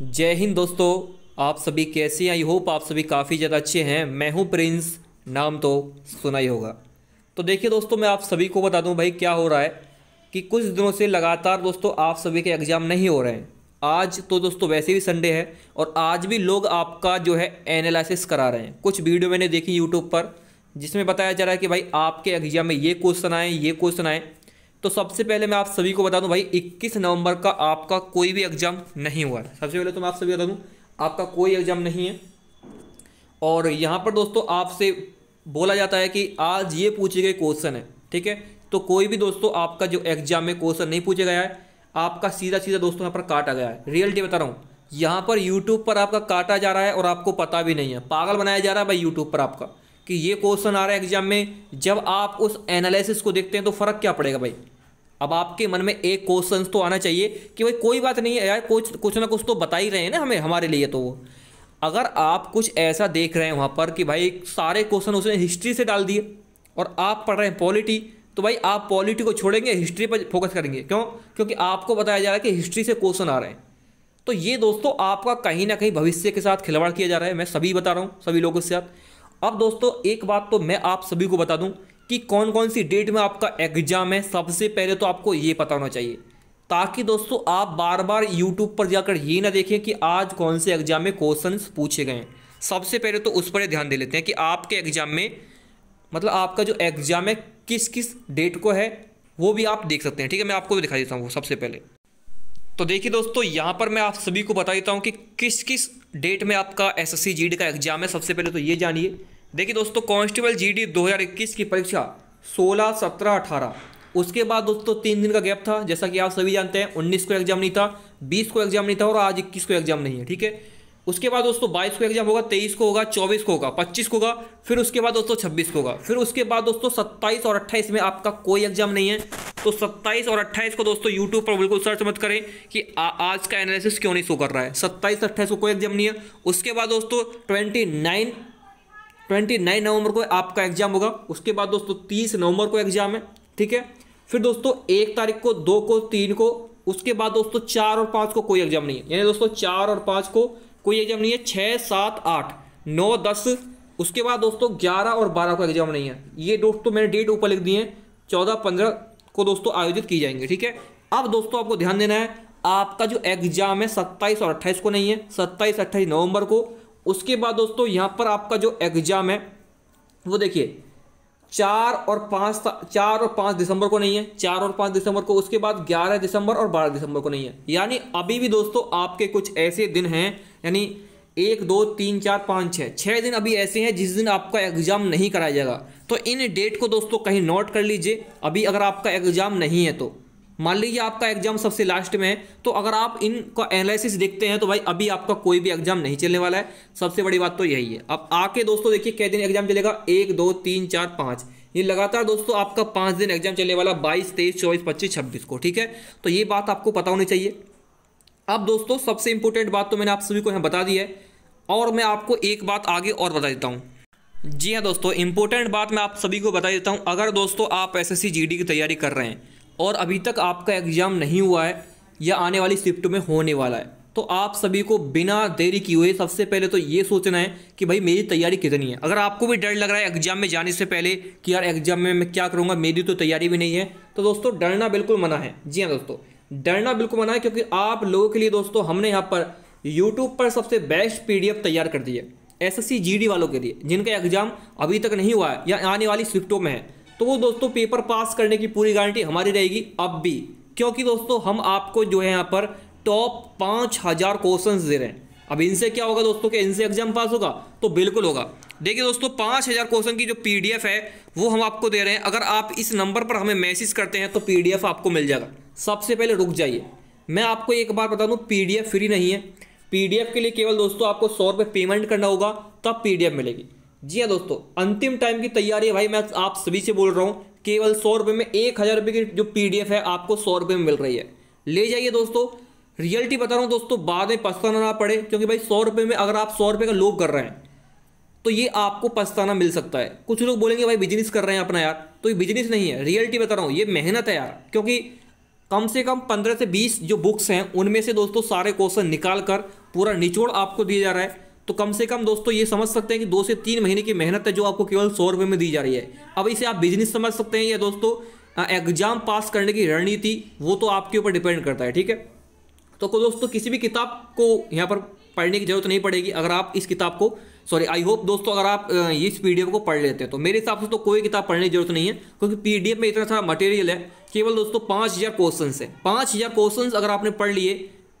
जय हिंद दोस्तों आप सभी कैसे हैं आई होप आप सभी काफ़ी ज़्यादा अच्छे हैं मैं हूं प्रिंस नाम तो सुना ही होगा तो देखिए दोस्तों मैं आप सभी को बता दूं भाई क्या हो रहा है कि कुछ दिनों से लगातार दोस्तों आप सभी के एग्ज़ाम नहीं हो रहे हैं आज तो दोस्तों वैसे भी संडे है और आज भी लोग आपका जो है एनालिसिस करा रहे हैं कुछ वीडियो मैंने देखी यूट्यूब पर जिसमें बताया जा रहा है कि भाई आपके एग्ज़ाम में ये क्वेश्चन आए ये क्वेश्चन आएँ तो सबसे पहले मैं आप सभी को बता दूं भाई 21 नवंबर का आपका कोई भी एग्ज़ाम नहीं हुआ है सबसे पहले तो मैं आप सभी बता दूं आपका कोई एग्ज़ाम नहीं है और यहाँ पर दोस्तों आपसे बोला जाता है कि आज ये पूछे गए क्वेश्चन है ठीक है तो कोई भी दोस्तों आपका जो एग्ज़ाम में क्वेश्चन नहीं पूछा गया है आपका सीधा सीधा दोस्तों यहाँ पर काटा गया है रियलिटी बता रहा हूँ यहाँ पर यूट्यूब पर आपका काटा जा रहा है और आपको पता भी नहीं है पागल बनाया जा रहा है भाई यूट्यूब पर आपका कि ये क्वेश्चन आ रहा है एग्जाम में जब आप उस एनालिसिस को देखते हैं तो फ़र्क क्या पड़ेगा भाई अब आपके मन में एक क्वेश्चन तो आना चाहिए कि भाई कोई बात नहीं है यार कुछ कुछ ना कुछ तो बता ही रहे हैं ना हमें हमारे लिए तो वो अगर आप कुछ ऐसा देख रहे हैं वहाँ पर कि भाई सारे क्वेश्चन उसने हिस्ट्री से डाल दिए और आप पढ़ रहे हैं पॉलिटी तो भाई आप पॉलिटी को छोड़ेंगे हिस्ट्री पर फोकस करेंगे क्यों क्योंकि आपको बताया जा रहा है कि हिस्ट्री से क्वेश्चन आ रहे हैं तो ये दोस्तों आपका कहीं ना कहीं भविष्य के साथ खिलवाड़ किया जा रहा है मैं सभी बता रहा हूँ सभी लोगों के साथ अब दोस्तों एक बात तो मैं आप सभी को बता दूं कि कौन कौन सी डेट में आपका एग्जाम है सबसे पहले तो आपको ये पता होना चाहिए ताकि दोस्तों आप बार बार यूट्यूब पर जाकर ये ना देखें कि आज कौन से एग्जाम में क्वेश्चन पूछे गए हैं सबसे पहले तो उस पर ध्यान दे लेते हैं कि आपके एग्जाम में मतलब आपका जो एग्जाम है किस किस डेट को है वो भी आप देख सकते हैं ठीक है मैं आपको भी दिखा देता हूँ सबसे पहले तो देखिए दोस्तों यहाँ पर मैं आप सभी को बता देता हूँ कि किस किस डेट में आपका एस एस का एग्जाम है सबसे पहले तो ये जानिए देखिए दोस्तों कॉन्स्टेबल जी डी की परीक्षा सोलह सत्रह अठारह उसके बाद दोस्तों तीन दिन का गैप था जैसा कि आप सभी जानते हैं उन्नीस को एग्जाम नहीं था बीस को एग्जाम नहीं था और आज इक्कीस को एग्जाम नहीं है ठीक है उसके बाद दोस्तों बाईस को एग्जाम होगा तेईस को होगा चौबीस को होगा पच्चीस को होगा फिर उसके बाद दोस्तों छब्बीस को होगा फिर उसके बाद दोस्तों सत्ताईस और अट्ठाईस में आपका कोई एग्जाम नहीं है तो 27 और 28 को दोस्तों यूट्यूब पर बिल्कुल सर्च मत करें कि आ, आज का एनालिसिस क्यों नहीं शो कर रहा है 27 अट्ठाईस को कोई एग्जाम नहीं है उसके बाद दोस्तों 29 29 नवंबर को आपका एग्जाम होगा उसके बाद दोस्तों 30 नवंबर को एग्जाम है ठीक है फिर दोस्तों एक तारीख को दो को तीन को उसके बाद दोस्तों चार और पाँच को कोई एग्जाम नहीं है यानी दोस्तों चार और पाँच को कोई एग्जाम नहीं है छः सात आठ नौ दस उसके बाद दोस्तों ग्यारह और बारह को एग्जाम नहीं है ये दोस्तों मैंने डेट ऊपर लिख दिए हैं चौदह पंद्रह को दोस्तों आयोजित की जाएंगे ठीक है अब दोस्तों आपको ध्यान देना है आपका जो एग्जाम है सत्ताईस और अट्ठाईस को नहीं है सत्ताईस अट्ठाईस नवंबर को उसके बाद दोस्तों यहाँ पर आपका जो एग्जाम है वो देखिए चार और पाँच चार और पाँच दिसंबर को नहीं है चार और पाँच दिसंबर को उसके बाद ग्यारह दिसंबर और बारह दिसंबर को नहीं है यानी अभी भी दोस्तों आपके कुछ ऐसे दिन हैं यानी एक दो तीन चार पाँच छः छः दिन अभी ऐसे हैं जिस दिन आपका एग्ज़ाम नहीं कराया जाएगा तो इन डेट को दोस्तों कहीं नोट कर लीजिए अभी अगर आपका एग्ज़ाम नहीं है तो मान लीजिए आपका एग्ज़ाम सबसे लास्ट में है तो अगर आप इनका एनालिसिस देखते हैं तो भाई अभी आपका कोई भी एग्ज़ाम नहीं चलने वाला है सबसे बड़ी बात तो यही है अब आके दोस्तों देखिए कै दिन एग्ज़ाम चलेगा एक दो तीन चार पाँच ये लगातार दोस्तों आपका पाँच दिन एग्ज़ाम चलने वाला बाईस तेईस चौबीस पच्चीस छब्बीस को ठीक है तो ये बात आपको पता होनी चाहिए अब दोस्तों सबसे इंपॉर्टेंट बात तो मैंने आप सभी को यहाँ बता दी है और मैं आपको एक बात आगे और बता देता हूँ जी हाँ दोस्तों इम्पोर्टेंट बात मैं आप सभी को बता देता हूँ अगर दोस्तों आप एस एस की तैयारी कर रहे हैं और अभी तक आपका एग्ज़ाम नहीं हुआ है या आने वाली शिफ्ट में होने वाला है तो आप सभी को बिना देरी किए हुए सबसे पहले तो ये सोचना है कि भाई मेरी तैयारी कितनी है अगर आपको भी डर लग रहा है एग्ज़ाम में जाने से पहले कि यार एग्ज़ाम में मैं क्या करूँगा मेरी तो तैयारी भी नहीं है तो दोस्तों डरना बिल्कुल मना है जी हाँ दोस्तों डरना बिल्कुल मना है क्योंकि आप लोगों के लिए दोस्तों हमने यहाँ पर यूट्यूब पर सबसे बेस्ट पी तैयार कर दी है एस एस वालों के लिए जिनका एग्जाम अभी तक नहीं हुआ है या आने वाली स्विफ्टों में है तो वो दोस्तों पेपर पास करने की पूरी गारंटी हमारी रहेगी अब भी क्योंकि दोस्तों हम आपको जो है यहाँ पर टॉप पाँच हज़ार क्वेश्चन दे रहे हैं अब इनसे क्या होगा दोस्तों कि इनसे एग्जाम पास होगा तो बिल्कुल होगा देखिए दोस्तों पाँच हज़ार क्वेश्चन की जो पीडीएफ है वो हम आपको दे रहे हैं अगर आप इस नंबर पर हमें मैसेज करते हैं तो पीडीएफ आपको मिल जाएगा सबसे पहले रुक जाइए मैं आपको एक बार बता दूँ पी फ्री नहीं है पी के लिए केवल दोस्तों आपको सौ रुपये पेमेंट करना होगा तब पी मिलेगी जी हाँ दोस्तों अंतिम टाइम की तैयारी है भाई मैं आप सभी से बोल रहा हूँ केवल सौ रुपये में एक हज़ार रुपये की जो पी है आपको सौ रुपये में मिल रही है ले जाइए दोस्तों रियलिटी बता रहा हूँ दोस्तों बाद में पछताना ना पड़े क्योंकि भाई सौ रुपये में अगर आप सौ रुपये का लोभ कर रहे हैं तो ये आपको पछताना मिल सकता है कुछ लोग बोलेंगे भाई बिजनेस कर रहे हैं अपना यार तो ये बिजनेस नहीं है रियलिटी बता रहा हूँ ये मेहनत है यार क्योंकि कम से कम पंद्रह से बीस जो बुक्स हैं उनमें से दोस्तों सारे क्वेश्चन निकाल कर पूरा निचोड़ आपको दिया जा रहा है तो कम से कम दोस्तों ये समझ सकते हैं कि दो से तीन महीने की मेहनत है जो आपको केवल सौ रुपये में दी जा रही है अब इसे आप बिजनेस समझ सकते हैं या दोस्तों एग्जाम पास करने की रणनीति वो तो आपके ऊपर डिपेंड करता है ठीक है तो दोस्तों किसी भी किताब को यहाँ पर पढ़ने की जरूरत नहीं पड़ेगी अगर आप इस किताब को सॉरी आई होप दोस्तों अगर आप इस पीडीएफ को पढ़ लेते हैं तो मेरे हिसाब से तो कोई किताब पढ़ने की जरूरत नहीं है क्योंकि पीडीएफ में इतना सारा मटेरियल है केवल दोस्तों पाँच हज़ार क्वेश्चन है पाँच हज़ार क्वेश्चन अगर आपने पढ़ लिए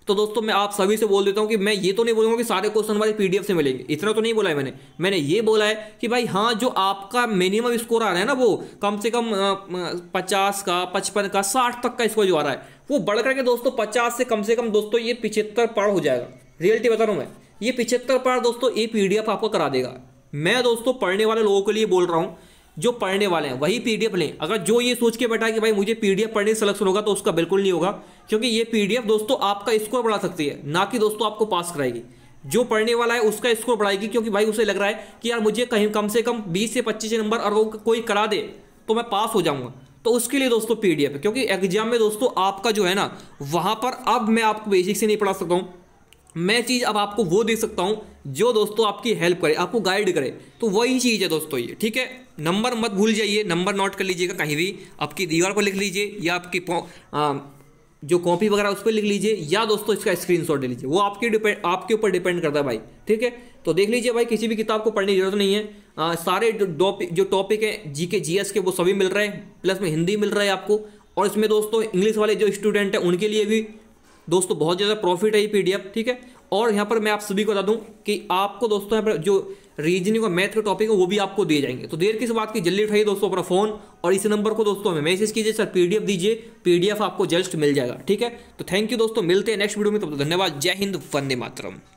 तो दोस्तों मैं आप सभी से बोल देता हूँ कि मैं ये तो नहीं बोलूँगा कि सारे क्वेश्चन हमारे पी से मिलेंगे इतना तो नहीं बोला है मैंने मैंने ये बोला है कि भाई हाँ जो आपका मिनिमम स्कोर आ रहा है ना वो कम से कम पचास का पचपन का साठ तक का स्कोर जो आ रहा है वो बढ़ करके दोस्तों पचास से कम से कम दोस्तों ये पिछहत्तर पढ़ हो जाएगा रियलिटी बता रहा हूँ मैं ये पिछहत्तर पार दोस्तों ये पी आपको करा देगा मैं दोस्तों पढ़ने वाले लोगों के लिए बोल रहा हूँ जो पढ़ने वाले हैं वही पीडीएफ लें अगर जो ये सोच के बैठा कि भाई मुझे पीडीएफ पढ़ने से सिलेक्शन होगा तो उसका बिल्कुल नहीं होगा क्योंकि ये पीडीएफ दोस्तों आपका स्कोर बढ़ा सकती है ना कि दोस्तों आपको पास कराएगी जो पढ़ने वाला है उसका स्कोर बढ़ाएगी क्योंकि भाई उसे लग रहा है कि यार मुझे कहीं कम से कम बीस से पच्चीस नंबर और कोई करा दे तो मैं पास हो जाऊंगा तो उसके लिए दोस्तों पीडीएफ क्योंकि एग्जाम में दोस्तों आपका जो है ना वहाँ पर अब मैं आपको बेसिक से नहीं पढ़ा सकता हूँ मैं चीज़ अब आपको वो दे सकता हूँ जो दोस्तों आपकी हेल्प करे आपको गाइड करे तो वही चीज़ है दोस्तों ये ठीक है नंबर मत भूल जाइए नंबर नोट कर लीजिएगा कहीं भी आपकी दीवार पर लिख लीजिए या आपकी आ, जो कॉपी वगैरह उस पर लिख लीजिए या दोस्तों इसका स्क्रीनशॉट ले लीजिए वो आपके डिपेंड आपके ऊपर डिपेंड करता है भाई ठीक है तो देख लीजिए भाई किसी भी किताब को पढ़ने की जरूरत नहीं है आ, सारे जो टॉपिक है जी के जी के वो सभी मिल रहे हैं प्लस में हिंदी मिल रहा है आपको और इसमें दोस्तों इंग्लिश वाले जो स्टूडेंट हैं उनके लिए भी दोस्तों बहुत ज़्यादा प्रॉफिट है ये पी ठीक है और यहाँ पर मैं आप सभी को बता दूँ कि आपको दोस्तों यहाँ पर जो रीजनिंग और मैथ के टॉपिक है वो भी आपको दिए जाएंगे तो देर किस बात की जल्दी उठाइए दोस्तों अपना फ़ोन और इस नंबर को दोस्तों हमें मैसेज कीजिए सर पीडीएफ दीजिए पीडीएफ आपको जस्ट मिल जाएगा ठीक है तो थैंक यू दोस्तों मिलते हैं नेक्स्ट वीडियो में तब तो धन्यवाद जय हिंद वंदे मातरम